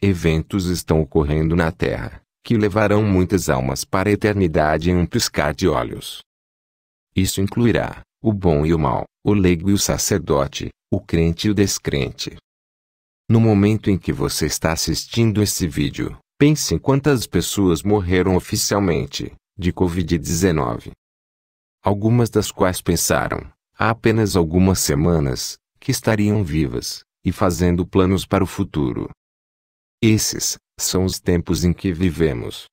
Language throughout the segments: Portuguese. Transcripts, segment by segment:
eventos estão ocorrendo na Terra, que levarão muitas almas para a eternidade em um piscar de olhos. Isso incluirá o bom e o mal, o leigo e o sacerdote, o crente e o descrente. No momento em que você está assistindo esse vídeo, pense em quantas pessoas morreram oficialmente de Covid-19. Algumas das quais pensaram, há apenas algumas semanas, que estariam vivas e fazendo planos para o futuro. Esses são os tempos em que vivemos.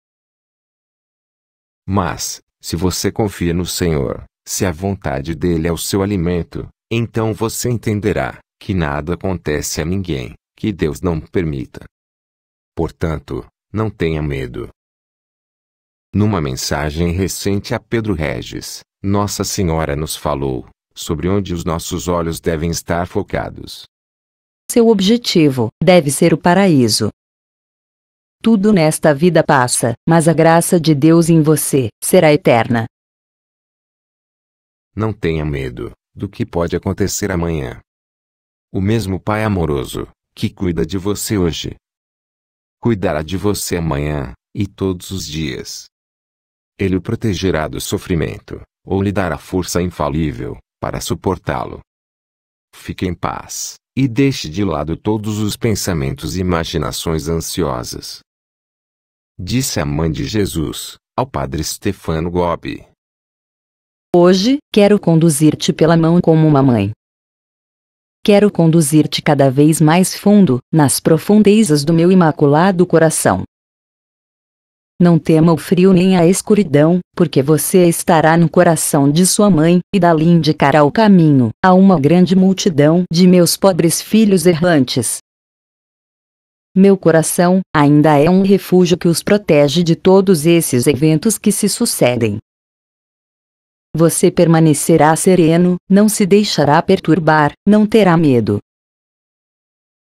Mas, se você confia no Senhor, se a vontade dele é o seu alimento, então você entenderá que nada acontece a ninguém que Deus não permita. Portanto, não tenha medo. Numa mensagem recente a Pedro Regis, Nossa Senhora nos falou sobre onde os nossos olhos devem estar focados. Seu objetivo deve ser o paraíso. Tudo nesta vida passa, mas a graça de Deus em você será eterna. Não tenha medo do que pode acontecer amanhã. O mesmo Pai amoroso, que cuida de você hoje, cuidará de você amanhã e todos os dias. Ele o protegerá do sofrimento, ou lhe dará força infalível para suportá-lo. Fique em paz e deixe de lado todos os pensamentos e imaginações ansiosas disse a mãe de Jesus, ao padre Stefano Gobi. Hoje, quero conduzir-te pela mão como uma mãe. Quero conduzir-te cada vez mais fundo, nas profundezas do meu imaculado coração. Não tema o frio nem a escuridão, porque você estará no coração de sua mãe, e dali indicará o caminho a uma grande multidão de meus pobres filhos errantes. Meu coração ainda é um refúgio que os protege de todos esses eventos que se sucedem. Você permanecerá sereno, não se deixará perturbar, não terá medo.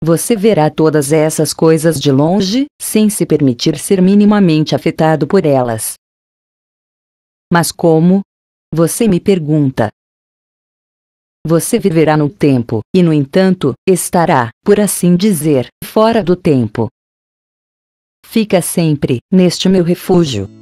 Você verá todas essas coisas de longe, sem se permitir ser minimamente afetado por elas. Mas como? Você me pergunta você viverá no tempo, e no entanto, estará, por assim dizer, fora do tempo. Fica sempre, neste meu refúgio.